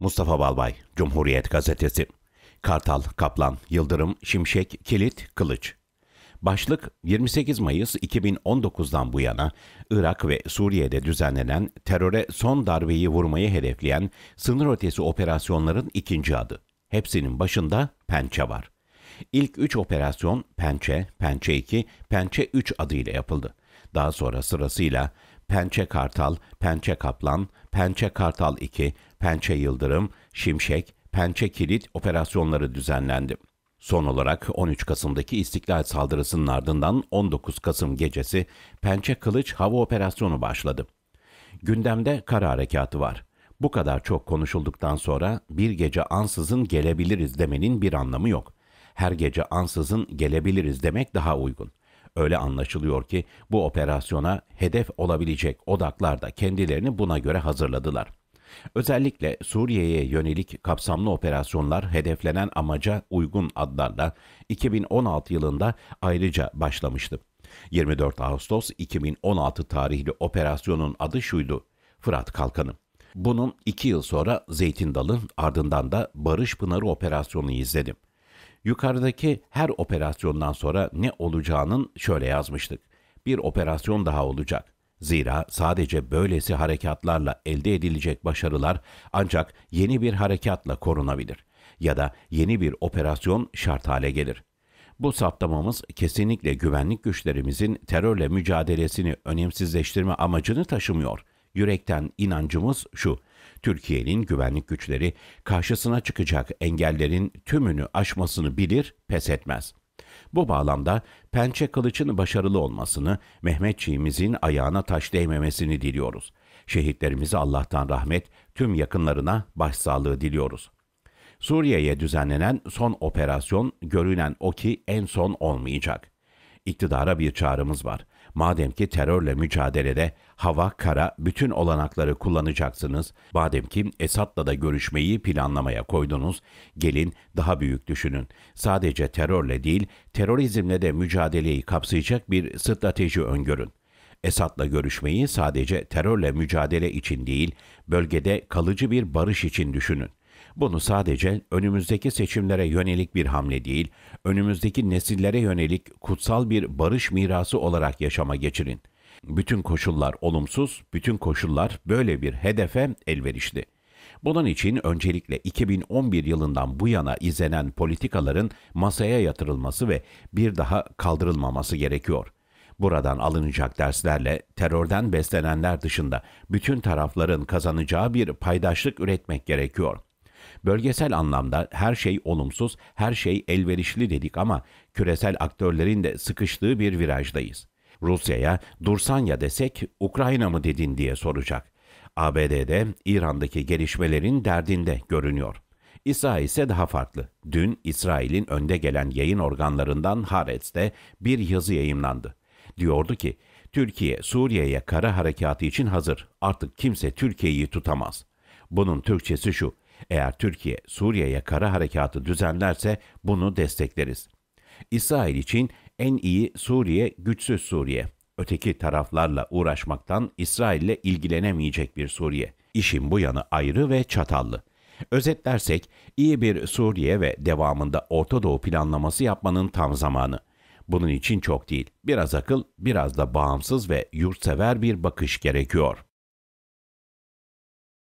Mustafa Balbay, Cumhuriyet Gazetesi. Kartal, Kaplan, Yıldırım, Şimşek, Kilit, Kılıç. Başlık 28 Mayıs 2019'dan bu yana Irak ve Suriye'de düzenlenen teröre son darbeyi vurmayı hedefleyen sınır ötesi operasyonların ikinci adı. Hepsinin başında pençe var. İlk 3 operasyon Pençe, Pençe 2, Pençe 3 adıyla yapıldı. Daha sonra sırasıyla Pençe Kartal, Pençe Kaplan, Pençe Kartal 2, Pençe Yıldırım, Şimşek, Pençe Kilit operasyonları düzenlendi. Son olarak 13 Kasım'daki İstiklal saldırısının ardından 19 Kasım gecesi Pençe Kılıç Hava Operasyonu başladı. Gündemde kara harekatı var. Bu kadar çok konuşulduktan sonra bir gece ansızın gelebiliriz demenin bir anlamı yok. Her gece ansızın gelebiliriz demek daha uygun. Öyle anlaşılıyor ki bu operasyona hedef olabilecek odaklar da kendilerini buna göre hazırladılar. Özellikle Suriye'ye yönelik kapsamlı operasyonlar hedeflenen amaca uygun adlarla 2016 yılında ayrıca başlamıştı. 24 Ağustos 2016 tarihli operasyonun adı şuydu, Fırat Kalkanı. Bunun iki yıl sonra Zeytin Dalı ardından da Barış Pınarı operasyonu izledim. Yukarıdaki her operasyondan sonra ne olacağının şöyle yazmıştık. Bir operasyon daha olacak. Zira sadece böylesi harekatlarla elde edilecek başarılar ancak yeni bir harekatla korunabilir ya da yeni bir operasyon şart hale gelir. Bu saptamamız kesinlikle güvenlik güçlerimizin terörle mücadelesini önemsizleştirme amacını taşımıyor. Yürekten inancımız şu. Türkiye'nin güvenlik güçleri karşısına çıkacak engellerin tümünü aşmasını bilir, pes etmez. Bu bağlamda Pençe Kılıç'ın başarılı olmasını, Mehmetçiğimizin ayağına taş değmemesini diliyoruz. Şehitlerimize Allah'tan rahmet, tüm yakınlarına başsağlığı diliyoruz. Suriye'ye düzenlenen son operasyon görünen o ki en son olmayacak. İktidara bir çağrımız var. Madem ki terörle mücadelede hava, kara bütün olanakları kullanacaksınız. Madem ki Esad'la da görüşmeyi planlamaya koydunuz, gelin daha büyük düşünün. Sadece terörle değil, terörizmle de mücadeleyi kapsayacak bir strateji öngörün. Esad'la görüşmeyi sadece terörle mücadele için değil, bölgede kalıcı bir barış için düşünün. Bunu sadece önümüzdeki seçimlere yönelik bir hamle değil, önümüzdeki nesillere yönelik kutsal bir barış mirası olarak yaşama geçirin. Bütün koşullar olumsuz, bütün koşullar böyle bir hedefe elverişli. Bunun için öncelikle 2011 yılından bu yana izlenen politikaların masaya yatırılması ve bir daha kaldırılmaması gerekiyor.'' Buradan alınacak derslerle terörden beslenenler dışında bütün tarafların kazanacağı bir paydaşlık üretmek gerekiyor. Bölgesel anlamda her şey olumsuz, her şey elverişli dedik ama küresel aktörlerin de sıkıştığı bir virajdayız. Rusya'ya dursan ya desek Ukrayna mı dedin diye soracak. ABD'de İran'daki gelişmelerin derdinde görünüyor. İsrail ise daha farklı. Dün İsrail'in önde gelen yayın organlarından Haaretz'de bir yazı yayımlandı. Diyordu ki, Türkiye Suriye'ye kara harekatı için hazır. Artık kimse Türkiye'yi tutamaz. Bunun Türkçesi şu, eğer Türkiye Suriye'ye kara harekatı düzenlerse bunu destekleriz. İsrail için en iyi Suriye güçsüz Suriye. Öteki taraflarla uğraşmaktan İsrail'le ilgilenemeyecek bir Suriye. İşin bu yanı ayrı ve çatallı. Özetlersek iyi bir Suriye ve devamında Orta Doğu planlaması yapmanın tam zamanı. Bunun için çok değil, biraz akıl, biraz da bağımsız ve yurtsever bir bakış gerekiyor.''